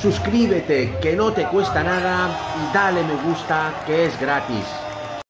suscríbete que no te cuesta nada y dale me gusta que es gratis.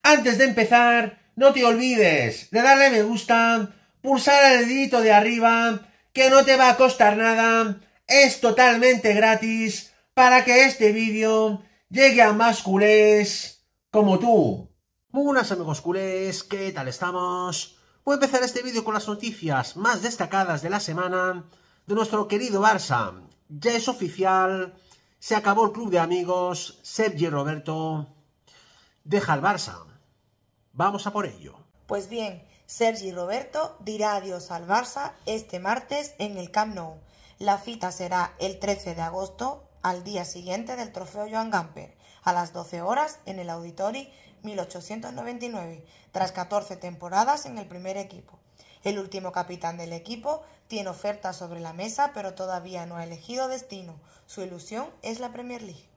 Antes de empezar, no te olvides de darle me gusta, pulsar el dedito de arriba, que no te va a costar nada, es totalmente gratis para que este vídeo llegue a más culés como tú. Muy buenas amigos culés, ¿qué tal estamos? Voy a empezar este vídeo con las noticias más destacadas de la semana de nuestro querido Barça, ya es oficial, se acabó el club de amigos, Sergi Roberto deja el Barça. Vamos a por ello. Pues bien, Sergi Roberto dirá adiós al Barça este martes en el Camp Nou. La cita será el 13 de agosto, al día siguiente del trofeo Joan Gamper, a las 12 horas en el Auditori 1899, tras 14 temporadas en el primer equipo. El último capitán del equipo tiene ofertas sobre la mesa, pero todavía no ha elegido destino. Su ilusión es la Premier League.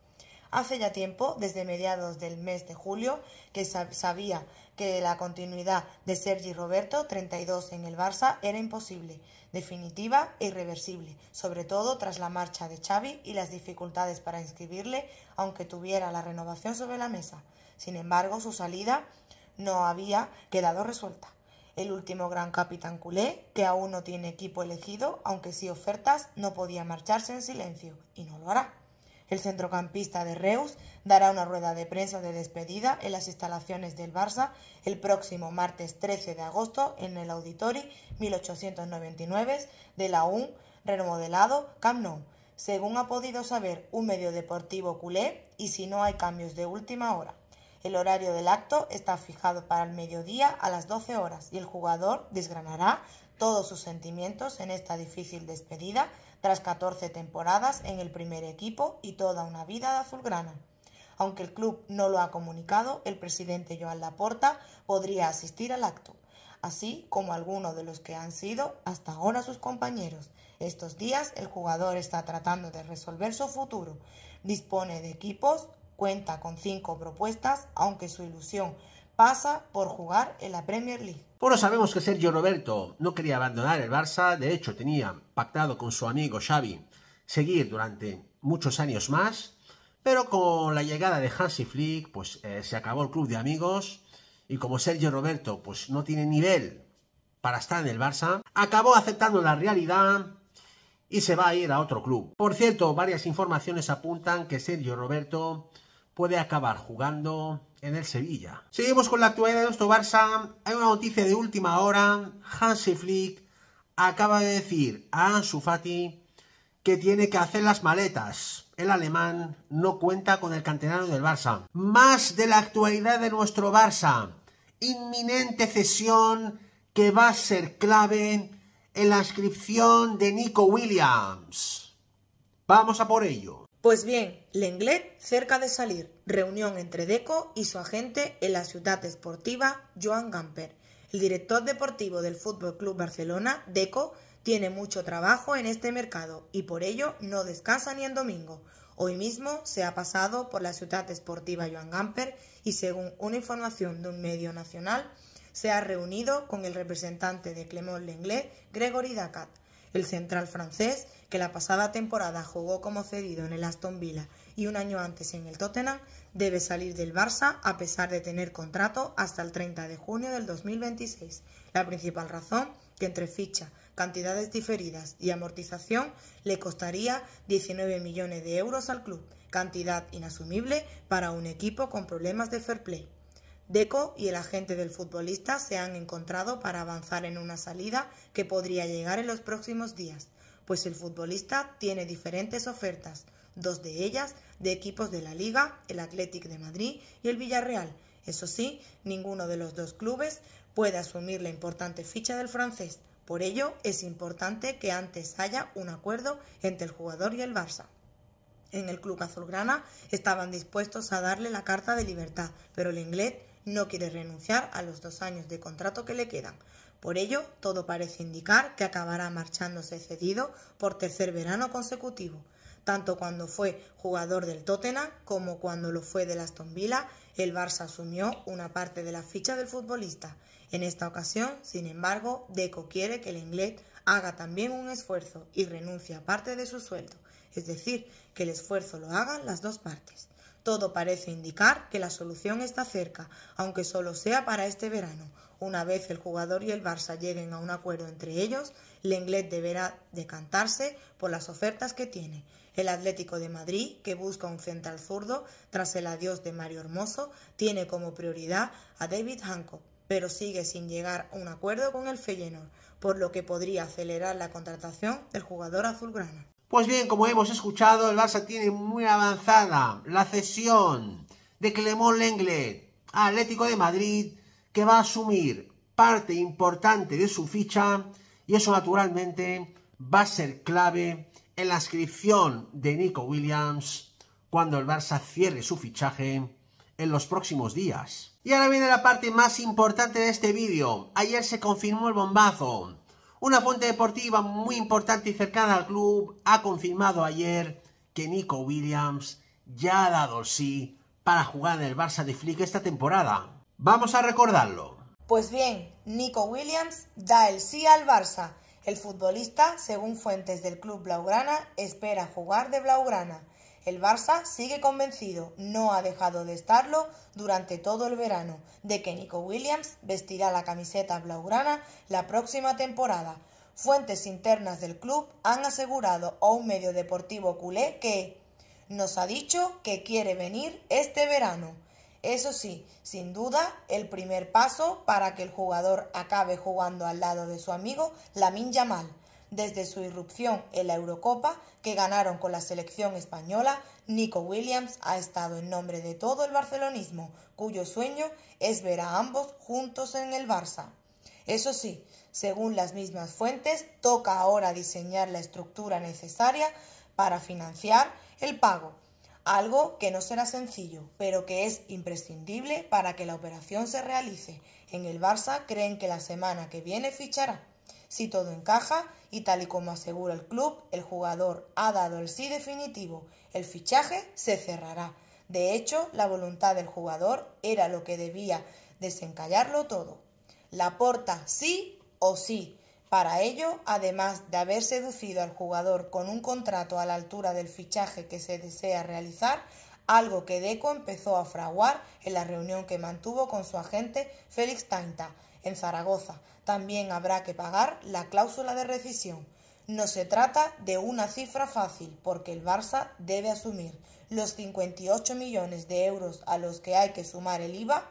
Hace ya tiempo, desde mediados del mes de julio, que sabía que la continuidad de Sergi Roberto, 32 en el Barça, era imposible, definitiva e irreversible, sobre todo tras la marcha de Xavi y las dificultades para inscribirle, aunque tuviera la renovación sobre la mesa. Sin embargo, su salida no había quedado resuelta el último gran capitán culé, que aún no tiene equipo elegido, aunque sí ofertas, no podía marcharse en silencio, y no lo hará. El centrocampista de Reus dará una rueda de prensa de despedida en las instalaciones del Barça el próximo martes 13 de agosto en el Auditori 1899 de la UN remodelado Camp Nou, según ha podido saber un medio deportivo culé y si no hay cambios de última hora. El horario del acto está fijado para el mediodía a las 12 horas y el jugador desgranará todos sus sentimientos en esta difícil despedida tras 14 temporadas en el primer equipo y toda una vida de azulgrana. Aunque el club no lo ha comunicado, el presidente Joan Laporta podría asistir al acto, así como algunos de los que han sido hasta ahora sus compañeros. Estos días el jugador está tratando de resolver su futuro. Dispone de equipos cuenta con cinco propuestas, aunque su ilusión pasa por jugar en la Premier League. Bueno, sabemos que Sergio Roberto no quería abandonar el Barça, de hecho tenía pactado con su amigo Xavi seguir durante muchos años más, pero con la llegada de Hansi Flick, pues eh, se acabó el club de amigos y como Sergio Roberto pues no tiene nivel para estar en el Barça, acabó aceptando la realidad y se va a ir a otro club. Por cierto, varias informaciones apuntan que Sergio Roberto puede acabar jugando en el Sevilla. Seguimos con la actualidad de nuestro Barça. Hay una noticia de última hora. Hansi Flick acaba de decir a Ansu que tiene que hacer las maletas. El alemán no cuenta con el canterano del Barça. Más de la actualidad de nuestro Barça. Inminente cesión que va a ser clave en la inscripción de Nico Williams. Vamos a por ello. Pues bien, Lenglet cerca de salir, reunión entre Deco y su agente en la ciudad esportiva Joan Gamper. El director deportivo del Fútbol Club Barcelona, Deco, tiene mucho trabajo en este mercado y por ello no descansa ni en domingo. Hoy mismo se ha pasado por la ciudad esportiva Joan Gamper y según una información de un medio nacional, se ha reunido con el representante de Clemón Lenglet, Gregory Dacat el central francés, que la pasada temporada jugó como cedido en el Aston Villa y un año antes en el Tottenham, debe salir del Barça a pesar de tener contrato hasta el 30 de junio del 2026. La principal razón, que entre ficha, cantidades diferidas y amortización le costaría 19 millones de euros al club, cantidad inasumible para un equipo con problemas de fair play. Deco y el agente del futbolista se han encontrado para avanzar en una salida que podría llegar en los próximos días, pues el futbolista tiene diferentes ofertas, dos de ellas de equipos de la Liga, el Athletic de Madrid y el Villarreal. Eso sí, ninguno de los dos clubes puede asumir la importante ficha del francés. Por ello, es importante que antes haya un acuerdo entre el jugador y el Barça. En el club azulgrana estaban dispuestos a darle la carta de libertad, pero el inglés no quiere renunciar a los dos años de contrato que le quedan. Por ello, todo parece indicar que acabará marchándose cedido por tercer verano consecutivo, tanto cuando fue jugador del Tottenham como cuando lo fue del Aston Villa, el Barça asumió una parte de la ficha del futbolista. En esta ocasión, sin embargo, Deco quiere que el inglés haga también un esfuerzo y renuncie a parte de su sueldo, es decir, que el esfuerzo lo hagan las dos partes. Todo parece indicar que la solución está cerca, aunque solo sea para este verano. Una vez el jugador y el Barça lleguen a un acuerdo entre ellos, Lenglet deberá decantarse por las ofertas que tiene. El Atlético de Madrid, que busca un central zurdo tras el adiós de Mario Hermoso, tiene como prioridad a David Hancock, pero sigue sin llegar a un acuerdo con el Feyenoord, por lo que podría acelerar la contratación del jugador azulgrana. Pues bien, como hemos escuchado, el Barça tiene muy avanzada la cesión de Clemón Lenglet a Atlético de Madrid, que va a asumir parte importante de su ficha y eso naturalmente va a ser clave en la inscripción de Nico Williams cuando el Barça cierre su fichaje en los próximos días. Y ahora viene la parte más importante de este vídeo. Ayer se confirmó el bombazo una fuente deportiva muy importante y cercana al club ha confirmado ayer que Nico Williams ya ha dado el sí para jugar en el Barça de Flick esta temporada. Vamos a recordarlo. Pues bien, Nico Williams da el sí al Barça. El futbolista, según fuentes del club Blaugrana, espera jugar de Blaugrana. El Barça sigue convencido, no ha dejado de estarlo durante todo el verano, de que Nico Williams vestirá la camiseta blaugrana la próxima temporada. Fuentes internas del club han asegurado a un medio deportivo culé que nos ha dicho que quiere venir este verano. Eso sí, sin duda, el primer paso para que el jugador acabe jugando al lado de su amigo Lamin Yamal desde su irrupción en la Eurocopa que ganaron con la selección española, Nico Williams ha estado en nombre de todo el barcelonismo, cuyo sueño es ver a ambos juntos en el Barça. Eso sí, según las mismas fuentes, toca ahora diseñar la estructura necesaria para financiar el pago, algo que no será sencillo, pero que es imprescindible para que la operación se realice. En el Barça creen que la semana que viene fichará. Si todo encaja, y tal y como asegura el club, el jugador ha dado el sí definitivo, el fichaje se cerrará. De hecho, la voluntad del jugador era lo que debía desencallarlo todo. La porta sí o sí. Para ello, además de haber seducido al jugador con un contrato a la altura del fichaje que se desea realizar, algo que Deco empezó a fraguar en la reunión que mantuvo con su agente Félix Tainta en Zaragoza. También habrá que pagar la cláusula de rescisión. No se trata de una cifra fácil, porque el Barça debe asumir los 58 millones de euros a los que hay que sumar el IVA,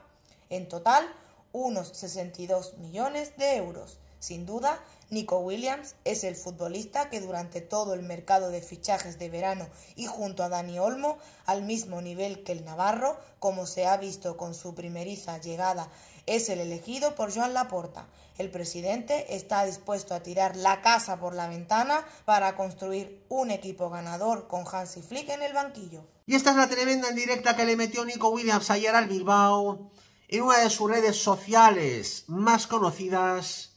en total unos 62 millones de euros. Sin duda, Nico Williams es el futbolista que durante todo el mercado de fichajes de verano y junto a Dani Olmo, al mismo nivel que el Navarro, como se ha visto con su primeriza llegada, es el elegido por Joan Laporta. El presidente está dispuesto a tirar la casa por la ventana para construir un equipo ganador con Hansi Flick en el banquillo. Y esta es la tremenda en directa que le metió Nico Williams ayer al Bilbao en una de sus redes sociales más conocidas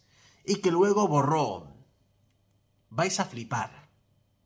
y que luego borró. Vais a flipar.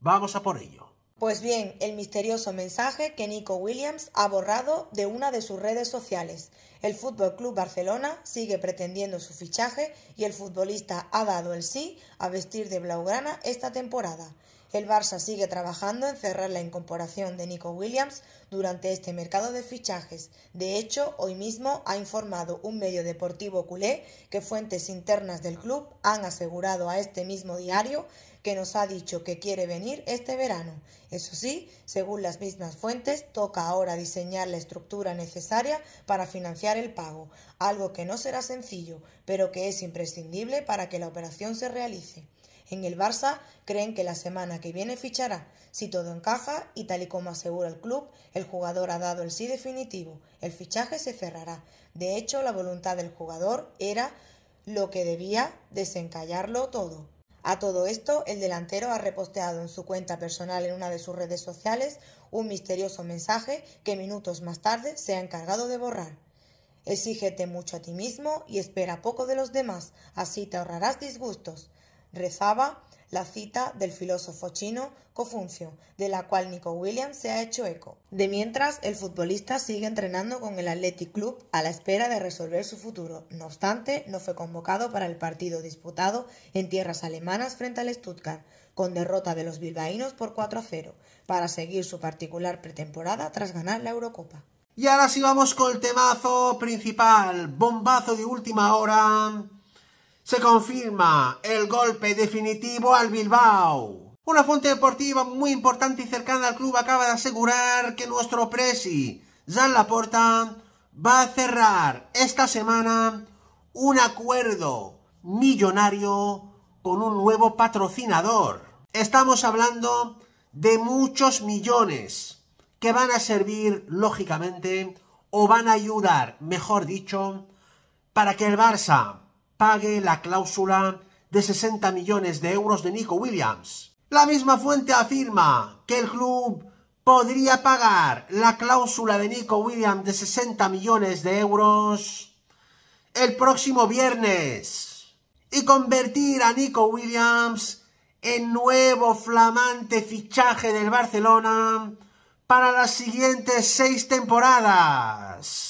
Vamos a por ello. Pues bien, el misterioso mensaje que Nico Williams ha borrado de una de sus redes sociales. El Fútbol Club Barcelona sigue pretendiendo su fichaje y el futbolista ha dado el sí a vestir de blaugrana esta temporada. El Barça sigue trabajando en cerrar la incorporación de Nico Williams durante este mercado de fichajes. De hecho, hoy mismo ha informado un medio deportivo culé que fuentes internas del club han asegurado a este mismo diario que nos ha dicho que quiere venir este verano. Eso sí, según las mismas fuentes, toca ahora diseñar la estructura necesaria para financiar el pago, algo que no será sencillo, pero que es imprescindible para que la operación se realice. En el Barça creen que la semana que viene fichará. Si todo encaja y tal y como asegura el club, el jugador ha dado el sí definitivo. El fichaje se cerrará. De hecho, la voluntad del jugador era lo que debía desencallarlo todo. A todo esto, el delantero ha reposteado en su cuenta personal en una de sus redes sociales un misterioso mensaje que minutos más tarde se ha encargado de borrar. Exígete mucho a ti mismo y espera poco de los demás, así te ahorrarás disgustos. Rezaba la cita del filósofo chino Confucio, de la cual Nico Williams se ha hecho eco. De mientras, el futbolista sigue entrenando con el Athletic Club a la espera de resolver su futuro. No obstante, no fue convocado para el partido disputado en tierras alemanas frente al Stuttgart, con derrota de los bilbaínos por 4 0, para seguir su particular pretemporada tras ganar la Eurocopa. Y ahora sí vamos con el temazo principal, bombazo de última hora. Se confirma el golpe definitivo al Bilbao. Una fuente deportiva muy importante y cercana al club acaba de asegurar que nuestro presi, Jean Laporta, va a cerrar esta semana un acuerdo millonario con un nuevo patrocinador. Estamos hablando de muchos millones que van a servir, lógicamente, o van a ayudar, mejor dicho, para que el Barça pague la cláusula de 60 millones de euros de Nico Williams. La misma fuente afirma que el club podría pagar la cláusula de Nico Williams de 60 millones de euros el próximo viernes y convertir a Nico Williams en nuevo flamante fichaje del Barcelona para las siguientes seis temporadas.